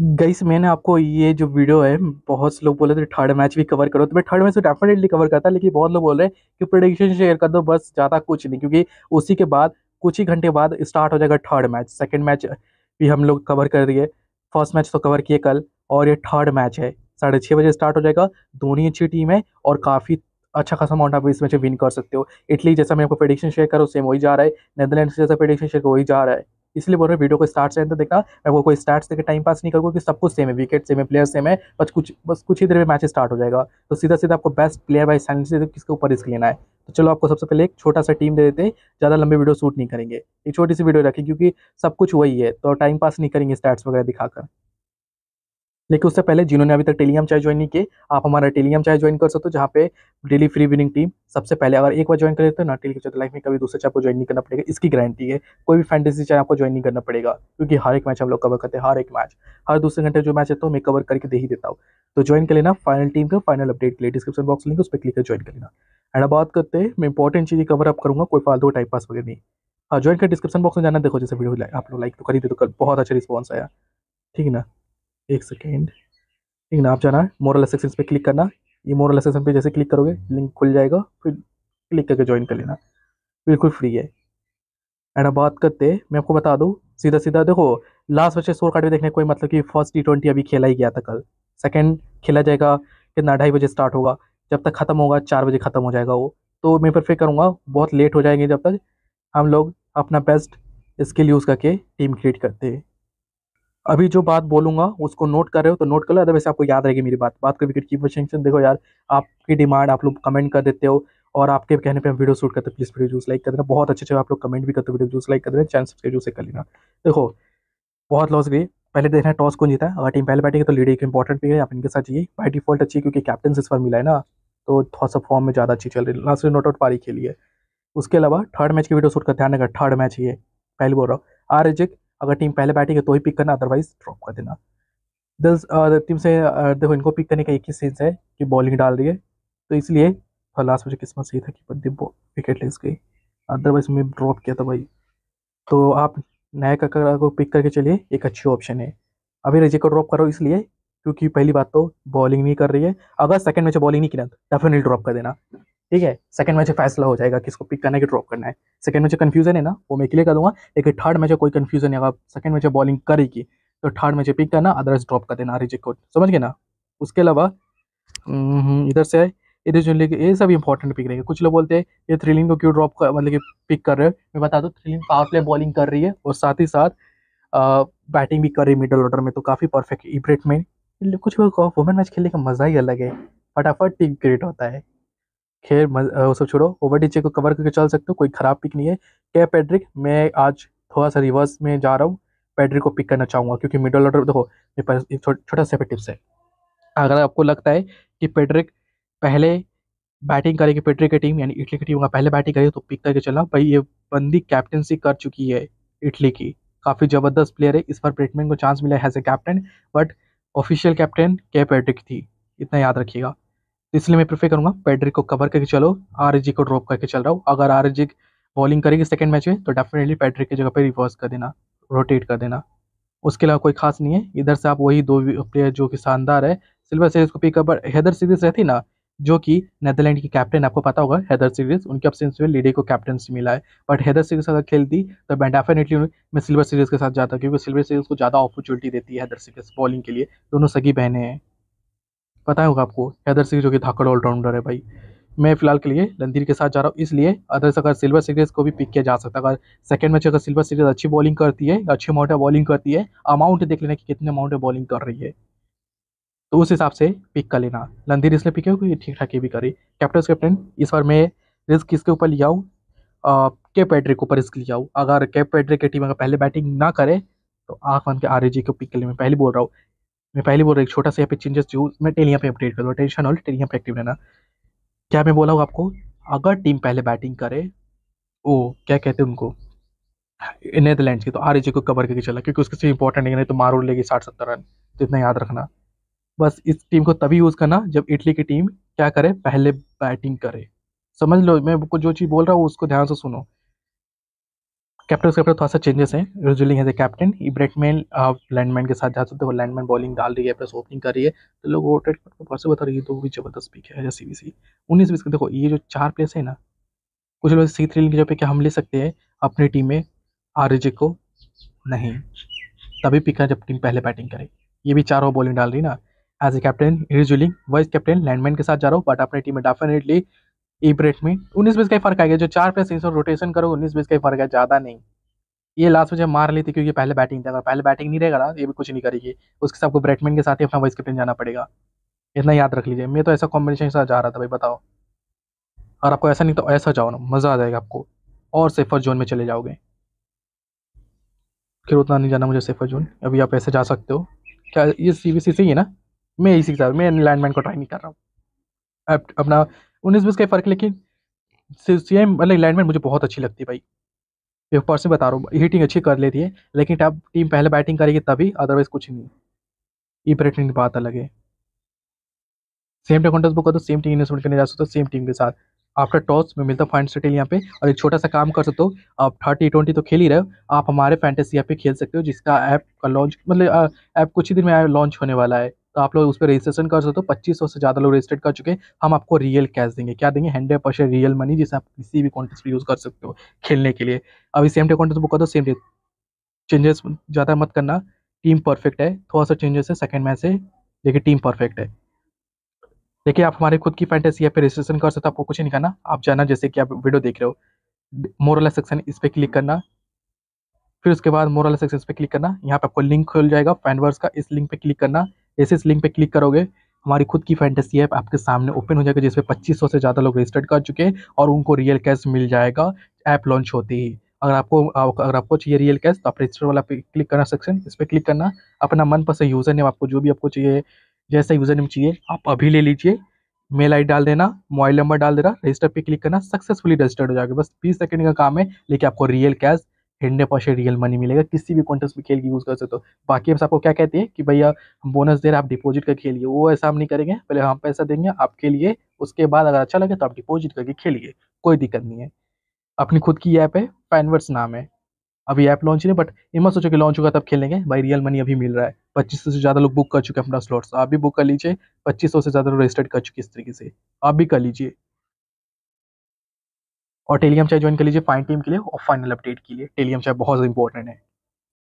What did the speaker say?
गईस मैंने आपको ये जो वीडियो है बहुत से लोग बोले थे थर्ड मैच भी कवर करो तो मैं थर्ड मैच तो डेफिनेटली कवर करता लेकिन बहुत लोग बोल रहे हैं कि प्रोडिक्शन शेयर कर दो बस ज़्यादा कुछ नहीं क्योंकि उसी के बाद कुछ ही घंटे बाद स्टार्ट हो जाएगा थर्ड मैच सेकेंड मैच भी हम लोग कवर कर दिए फर्स्ट मैच तो कवर किए कल और ये थर्ड मैच है साढ़े छः बजे स्टार्ट हो जाएगा दोनों अच्छी टीम है और काफ़ी अच्छा खासा अमाउंट आप इस मैच में विन कर सकते हो इटली जैसा मैं आपको प्रोडिक्शन शेयर करूँ सेम वही जा रहा है नेदरलैंड जैसा प्रोडिक्शन शेयर वही जा रहा है इसलिए बोल रहे वीडियो को स्टार्ट से देखना मैं वो कोई स्टार्ट से टाइम पास नहीं करूँगा कि सब कुछ सेम है विकेट सेम है प्लेयर सेम है बस कुछ बस कुछ ही देर में मैच स्टार्ट हो जाएगा तो सीधा सीधा आपको बेस्ट प्लेयर बाई साइन से किसके ऊपर रिस्क लेना है तो चलो आपको सबसे पहले एक छोटा सा टीम दे देते हैं ज़्यादा लंबी वीडियो शूट नहीं करेंगे एक छोटी सी वीडियो रखें क्योंकि सब कुछ वही है तो टाइम पास नहीं करेंगे स्टार्ट वगैरह दिखाकर लेकिन उससे पहले जिन्होंने अभी तक टेलीग्राम चाय ज्वाइन नहीं किए आप हमारा टेलीग्राम चाय ज्वाइन कर सकते हो जहाँ पे डेली फ्री विनिंग टीम सबसे पहले अगर एक बार ज्वाइन कर लेते हो ना टेलीग्राम चाहे लाइफ में कभी दूसरे चाय को ज्वाइन नहीं करना पड़ेगा इसकी गारंटी है कोई भी फैंटेसी चाय आपको ज्वाइन नहीं करना पड़ेगा क्योंकि हर एक मैच हम लोग कवर करते हैं हर एक मैच हर दूसरे घंटे जो मैच है तो मैं कवर करके दे ही देता हूँ तो ज्वाइन कर लेना फाइनल टीम का फाइनल अपडेट के लिए डिस्क्रिप्शन बॉक्स लिंक उस पर क्लिक कर ज्वाइन कर लेना एंड बात करते हैं मैं इंपॉर्टेंट चीज़ें कवर अप करूँगा कोई फालतू टाइम पास वगैरह नहीं हाँ ज्वाइन कर डिस्क्रिप्शन बॉक्स में जाना देखो जैसे वीडियो आप लोग लाइक तो करी दे तो बहुत अच्छा रिस्पॉन्स आया ठीक है ना एक सेकेंड ठीक ना आप जाना है मोरल सेक्शन पे क्लिक करना ये मोरल सेक्शन पे जैसे क्लिक करोगे लिंक खुल जाएगा फिर क्लिक करके ज्वाइन कर लेना बिल्कुल फ्री है एंड बात करते मैं आपको बता दूँ सीधा सीधा देखो लास्ट बच्चे स्कोर कार्ड भी देखने कोई मतलब कि फर्स्ट टी ट्वेंटी अभी खेला ही गया था कल सेकेंड खेला जाएगा कितना ढाई बजे स्टार्ट होगा जब तक ख़त्म होगा चार बजे ख़त्म हो जाएगा वो तो मैं प्रेफर करूँगा बहुत लेट हो जाएंगे जब तक हम लोग अपना बेस्ट स्किल यूज़ करके टीम क्रिएट करते हैं अभी जो बात बोलूंगा उसको नोट कर रहे हो तो नोट कर लो अदरवाइज आपको याद रहेगी मेरी बात बात कर विकेट कीपर सेंशन देखो यार आपकी डिमांड आप लोग कमेंट कर देते हो और आपके कहने पे हम वीडियो शूट करते प्लीज़ वीडियो जूस लाइक कर देना बहुत अच्छे अच्छे आप लोग कमेंट भी करते हो वीडियो जूस लाइक कर देना चैनल सब्सक्राइब जूस कर लेना देखो बहुत लॉस गई पहले देखना है टॉस कौन जीता है अगर टीम पहले बैठेगी तो लीडर एक इंपॉर्टेंट भी है आप इनके साथ चाहिए बाई डिफॉल्ट अच्छी क्योंकि कैप्टन इस बार मिला है ना तो थोड़ा सा फॉर्म में ज़्यादा अच्छी चल रही है लास्ट में नोट आउट पारी खेली है उसके अलावा थर्ड मैच की वीडियो शूट का ध्यान रखा थर्ड मैच ये पहले बोल रहा हूँ आर एजिक अगर टीम पहले बैठेगी तो ही पिक करना अदरवाइज ड्रॉप कर देना दस टीम से देखो इनको पिक करने का एक ही सेंस है कि बॉलिंग डाल रही है तो इसलिए लास्ट मुझे किस्मत सही था कि बंदी विकेट लेस गई अदरवाइज मैं ड्रॉप किया था भाई तो आप नायक अगर को पिक करके चलिए एक अच्छी ऑप्शन है अभी रजे को ड्रॉप करो इसलिए क्योंकि पहली बात तो बॉलिंग नहीं कर रही है अगर सेकंड मैच बॉलिंग नहीं किया तो डेफिनेटली ड्रॉप कर देना ठीक है सेकंड मैच फैसला हो जाएगा किसको पिक करना है कि ड्रॉप करना है सेकंड मैच कन्फ्यूजन है ना वो मैं क्लियर कर दूंगा लेकिन थर्ड मैच कोई कन्फ्यूजन है अगर सेकंड मैच बॉलिंग करेगी तो थर्ड मैच पिक करना अदरवाइज ड्रॉप कर देना रिजिक को समझ गए ना उसके अलावा हम्म, इधर से इधर जो लेकिन ये सब इंपॉर्टेंट पिक रहेगा कुछ लोग बोलते हैं ये थ्रिलिंग को क्यों ड्रॉप कर मतलब कि पिक कर रहे हो मैं बता दूँ थ्रिलिंग पावर प्ले बॉलिंग कर रही है और साथ ही साथ बैटिंग भी कर रही है मिडल ऑर्डर में तो काफ़ी परफेक्ट इब्रेट में कुछ वुमेन मैच खेलने का मज़ा ही अलग है फटाफट टीम क्रिएट होता है खैर वो सब छोड़ो ओवर डीचे को कवर करके चल सकते हो कोई ख़राब पिक नहीं है क्या पेड्रिक मैं आज थोड़ा सा रिवर्स में जा रहा हूँ पेड्रिक को पिक करना चाहूँगा क्योंकि मिडल ऑर्डर देखो मेरे पास एक छोटा सा टिप्स है अगर आपको लगता है कि पेड्रिक पहले बैटिंग करेगी पेट्रिक की टीम यानी इटली की टीम का पहले बैटिंग करेगी तो पिक करके चला भाई ये बंदी कैप्टनसी कर चुकी है इटली की काफ़ी ज़बरदस्त प्लेयर है इस बार ब्रेटमैन को चांस मिला है as a captain but official captain के पेट्रिक थी इतना याद रखिएगा इसलिए मैं प्रीफर करूंगा पेड्रिक को कवर करके चलो आर को ड्रॉप करके चल रहा हूँ अगर आर बॉलिंग करेगी सेकेंड मैच में तो डेफिनेटली पैट्रिक की जगह पर रिवर्स कर देना रोटेट कर देना उसके अलावा कोई खास नहीं है इधर से आप वही दो प्लेयर जो कि शानदार है सिल्वर सीरीज को पिकअप हैदर सीरीज रहती ना जो कि नेदरलैंड की कैप्टन आपको पता होगा हैदर सीरीज उनके अपसेंस में लेडी को कैप्टनसी मिला है बट हैदर सीरीज अगर खेलती तो मैं डेफिनेटली मैं सिल्वर सीरीज के साथ जाता क्योंकि सिल्वर सीरीज को ज़्यादा अपॉर्चुनिटी देती है हैदर सीरीज बॉलिंग के लिए दोनों सगी बहनें हैं पता होगा आपको हैदर सिंह जो कि धाकड़ ऑलराउंडर है भाई मैं फिलहाल के लिए रणधीर के साथ जा रहा हूँ इसलिए अदरस अगर सिल्वर सीरीज को भी पिक किया जा सकता है अगर सेकंड मैच अगर सिल्वर सीरीज अच्छी बॉलिंग करती है अच्छी अमाउंट है बॉलिंग करती है अमाउंट देख लेना कि कितने अमाउंट है बॉलिंग कर रही है तो उस हिसाब से पिक कर लेना रणधीर इसलिए पिक है ठीक ठाक ये भी करे कैप्टन कैप्टन इस बार मैं रिस्क किसके ऊपर लिया हूँ के पैड्रिक के ऊपर रिस्क लिया हूँ अगर के पैड्रिक की टीम अगर पहले बैटिंग ना करे तो आँख बन के आर के पिक के लिए मैं पहले बोल रहा हूँ मैं पहले बोल रहा एक छोटा सा यहाँ पे चेंजेस जो मैं टेलियाँ पे अपडेट कर दूँ टेंशन ऑल टेलियाँ पे एक्टिव रहना क्या मैं बोला हूँ आपको अगर टीम पहले बैटिंग करे वो क्या कहते हैं उनको नेदरलैंड की तो आर को कवर करके चला क्योंकि उसके सिर्फ इंपॉर्टेंट नहीं तो मारो लेगी साठ सत्तर रन तो इतना याद रखना बस इस टीम को तभी यूज़ करना जब इटली की टीम क्या करे पहले बैटिंग करे समझ लो मैं जो चीज़ बोल रहा हूँ उसको ध्यान से सुनो कैप्टन उसके थोड़ा सा चेंजेस हैं रिजुलिंग एज ए कैप्टन ब्रेटमैन लैंडमैन के साथ जा सकते हो लैंडमैन बॉलिंग डाल रही है प्लस ओपनिंग कर रही है तो लोग रोटेट करके पॉसिबल बता रही है तो भी जबरदस्त पिक है सी बी सी उन्नीस बीस के देखो ये जो चार प्लेस है ना कुछ लोग सी थ्री जगह पे क्या हम ले सकते हैं अपनी टीम में आर को नहीं तभी पिक है जब टीम पहले बैटिंग करे ये भी चार ओवर बॉलिंग डाल रही है ना एज ए कैप्टन रिजुलिंग वाइस कैप्टन लैंडमैन के साथ जा रहा हूँ बट अपनी टीम में डेफिनेटली ईप रेट में उन्नीस बीस का ही फर्क आ गया जो चार पे सिंह रोटेशन करो उन्नीस बीस का ही फर्क है ज़्यादा नहीं ये लास्ट में जब मार थी क्योंकि पहले बैटिंग था अगर पहले बैटिंग नहीं रहेगा ना ये भी कुछ नहीं करेगी उसके साथ को ब्रेटमैन के साथ ही अपना वाइस कैप्टन जाना पड़ेगा इतना याद रख लीजिए मैं तो ऐसा कॉम्बिनेशन के साथ जा रहा था भाई बताओ और आपको ऐसा नहीं तो ऐसा जाओ ना मज़ा आ जाएगा आपको और सेफर जोन में चले जाओगे फिर उतना नहीं जाना मुझे सेफर जोन अभी आप ऐसे जा सकते हो क्या ये सी बी सी सही है ना मैं इसी के साथ मैं लैंडमैन को ट्राई नहीं कर रहा हूँ अपना उन्नीस बीस का फ़र्क लेकिन सेम मतलब लाइनमेंट मुझे बहुत अच्छी लगती है भाई एक पर्सन बता रहा हूँ हीटिंग अच्छी कर लेती है लेकिन टाप टीम पहले बैटिंग करेगी तभी अदरवाइज कुछ नहीं ये ब्रेटिंग बात अलग है सेम टाइम बुक कर दो सेम टीम इन्वेस्टमेंट करने जा सकते हो सेम टीम के साथ आफ्टर टॉस में मिलता फाइन सेटल यहाँ पे और एक छोटा सा काम कर सकते हो आप थर्टी ट्वेंटी तो खेल ही रहे हो आप हमारे फैंटेसी ऐप पे खेल सकते हो जिसका ऐप का लॉन्च मतलब ऐप कुछ ही दिन में लॉन्च होने वाला है तो आप लोग उस पर रजिस्ट्रेशन कर सकते हो पच्चीस से ज़्यादा लोग रजिस्टर्ड कर चुके हैं हम आपको रियल कैश देंगे क्या देंगे हंड्रेड परसेंट रियल मनी जिसे आप किसी भी कॉन्टेस्ट में यूज़ कर सकते हो खेलने के लिए अभी सेम डे कॉन्टेस्ट बुक कर दो सेम डे चेंजेस ज़्यादा मत करना टीम परफेक्ट है थोड़ा सा चेंजेस है सेकेंड मैच से लेकिन टीम परफेक्ट है देखिए आप हमारे खुद की फैंटेसी या फिर रजिस्ट्रेशन कर सकते हो आपको कुछ नहीं करना आप जाना जैसे कि आप वीडियो देख रहे हो मोरला सेक्शन इस पर क्लिक करना फिर उसके बाद मोरल सक्सेस पे क्लिक करना यहाँ पे आपको लिंक खुल जाएगा फैनवर्स का इस लिंक पे क्लिक करना ऐसे इस लिंक पे क्लिक करोगे हमारी खुद की फैंटेसी ऐप आपके सामने ओपन हो जाएगा जिसपे 2500 से ज़्यादा लोग रजिस्टर्ड कर चुके हैं और उनको रियल कैश मिल जाएगा ऐप लॉन्च होते ही अगर आपको अगर आपको चाहिए रियल कैश तो आप रजिस्टर वाला पे क्लिक करना सेक्शन इस पर क्लिक करना अपना मन पसंद यूज़र नेम आपको जो भी आपको चाहिए जैसा यूज़र नेम चाहिए आप अभी ले लीजिए मेल आई डाल देना मोबाइल नंबर डाल देना रजिस्टर पे क्लिक करना सक्सेसफुली रजिस्टर्ड हो जाएगा बस बीस सेकंड का काम है लेकिन आपको रियल कैश हिंडे पॉशे रियल मनी मिलेगा किसी भी कॉन्टेस्ट में खेल के यूज़ कर सकते हो बाकी हम आपको क्या कहती है कि भैया हम बोनस दे रहे आप डिपोजिट का खेलिए वो ऐसा हम नहीं करेंगे पहले हम पैसा देंगे आपके लिए उसके बाद अगर अच्छा लगे तो आप डिपोजिट करके खेलिए कोई दिक्कत नहीं है अपनी खुद की ऐप है फैनवर्स नाम है अभी ऐप लॉन्च नहीं बट ये मत सोचो कि लॉन्च होगा तब खेलेंगे भाई रियल मनी अभी मिल रहा है पच्चीस से ज़्यादा लोग बुक कर चुके हैं अपना स्लॉट्स आप भी बुक कर लीजिए पच्चीस से ज़्यादा लोग रजिस्टर्ड कर चुके इस तरीके से आप भी कर लीजिए और टेलीग्राम चाहे ज्वाइन कर लीजिए फाइन टीम के लिए और फाइनल अपडेट के लिए टेलीग्राम चाहे बहुत इंपॉर्टेंट है